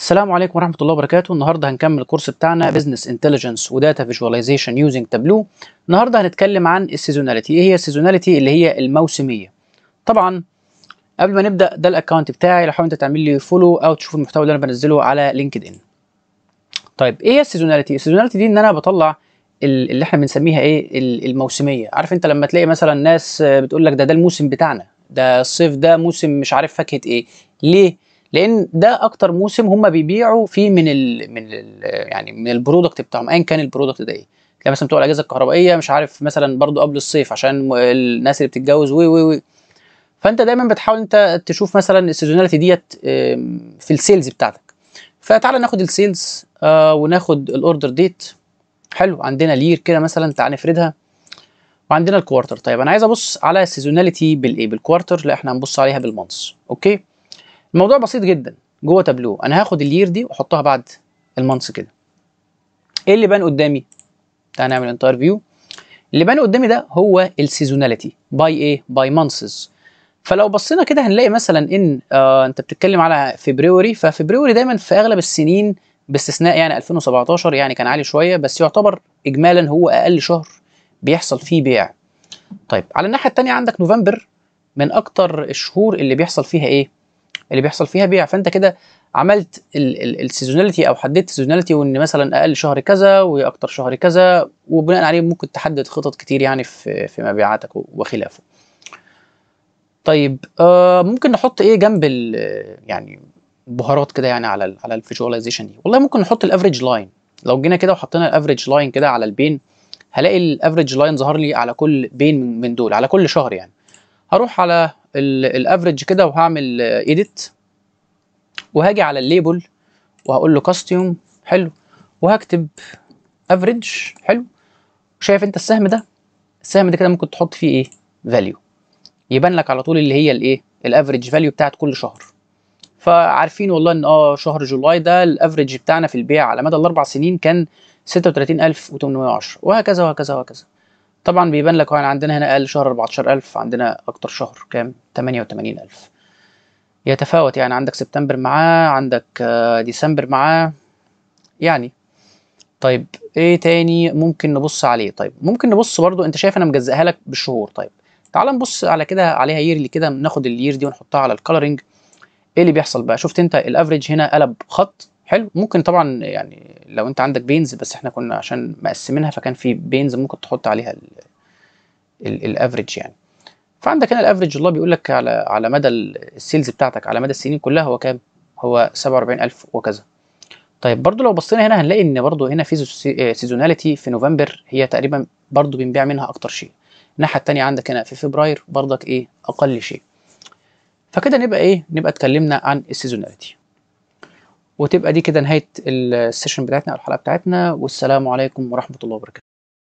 السلام عليكم ورحمه الله وبركاته النهارده هنكمل الكورس بتاعنا Intelligence انتليجنس وداتا فيجواليزيشن يوزنج تابلو النهارده هنتكلم عن السيزوناليتي ايه هي السيزوناليتي اللي هي الموسميه طبعا قبل ما نبدا ده الاكونت بتاعي لو حابب انت تعمل لي فولو او تشوف المحتوى اللي انا بنزله على لينكد ان طيب ايه هي السيزوناليتي السيزوناليتي دي ان انا بطلع اللي احنا بنسميها ايه الموسميه عارف انت لما تلاقي مثلا ناس بتقول لك ده ده الموسم بتاعنا ده الصيف ده موسم مش عارف فاكهه ايه ليه لان ده اكتر موسم هم بيبيعوا فيه من الـ من الـ يعني من البرودكت بتاعهم ايا كان البرودكت ده ايه تلاقي مثلا بتوع الاجهزه الكهربائيه مش عارف مثلا برضو قبل الصيف عشان الناس اللي بتتجوز وي وي وي فانت دايما بتحاول انت تشوف مثلا السيزوناليتي ديت آمم، في السيلز بتاعتك فتعالى ناخد السيلز آه، وناخد الاوردر ديت حلو عندنا لير كده مثلا تعالى نفردها وعندنا الكوارتر طيب انا عايز ابص على السيزوناليتي بالايه بالكوارتر لا احنا هنبص عليها بالمانس اوكي الموضوع بسيط جدا جوه تابلو انا هاخد الير دي واحطها بعد المانس كده ايه اللي بان قدامي تعال نعمل انتاير فيو اللي بان قدامي ده هو السيزوناليتي باي ايه باي مانسز فلو بصينا كده هنلاقي مثلا ان آه انت بتتكلم على فبروري ففبروري دايما في اغلب السنين باستثناء يعني 2017 يعني كان عالي شويه بس يعتبر اجمالا هو اقل شهر بيحصل فيه بيع طيب على الناحيه الثانيه عندك نوفمبر من اكتر الشهور اللي بيحصل فيها ايه اللي بيحصل فيها بيع فانت كده عملت السيزوناليتي او حددت السيزوناليتي وان مثلا اقل شهر كذا واكتر شهر كذا وبناء عليه ممكن تحدد خطط كتير يعني في في مبيعاتك وخلافه طيب آه ممكن نحط ايه جنب يعني بهارات كده يعني على على الفيجواليزيشن دي والله ممكن نحط الافريج لاين لو جينا كده وحطينا الافريج لاين كده على البين هلاقي الافريج لاين ظهر لي على كل بين من دول على كل شهر يعني هروح على الافريج كده وهعمل ايديت آه، وهاجي على الليبل وهقول له كاستيوم حلو وهكتب افريج حلو شايف انت السهم ده السهم ده كده ممكن تحط فيه ايه فاليو يبان لك على طول اللي هي الايه الافريج فاليو بتاعت كل شهر فعارفين والله ان اه شهر جولاي ده الافريج بتاعنا في البيع على مدى الاربع سنين كان 36810 وهكذا وهكذا وهكذا طبعا بيبان لك يعني عندنا هنا اقل شهر 14000 عندنا اكتر شهر كام 88000 يتفاوت يعني عندك سبتمبر معاه عندك آه، ديسمبر معاه يعني طيب ايه تاني ممكن نبص عليه طيب ممكن نبص برضو انت شايف انا مجزئها لك بالشهور طيب تعال نبص على كده عليها ييرلي كده ناخد اليير دي ونحطها على الكالرنج ايه اللي بيحصل بقى شفت انت الافريج هنا قلب خط حلو ممكن طبعا يعني لو انت عندك بينز بس احنا كنا عشان مقسمينها فكان في بينز ممكن تحط عليها الافريج يعني فعندك هنا الافريج الله بيقول لك على على مدى السيلز بتاعتك على مدى السنين كلها هو كام هو 47000 وكذا طيب برضو لو بصينا هنا هنلاقي ان برضو هنا في سيزوناليتي في نوفمبر هي تقريبا برضو بنبيع منها اكتر شيء الناحيه الثانيه عندك هنا في فبراير برضك ايه اقل شيء فكده نبقى ايه نبقى اتكلمنا عن السيزوناليتي وتبقى دي كده نهايه السيشن بتاعتنا او الحلقه بتاعتنا والسلام عليكم ورحمه الله وبركاته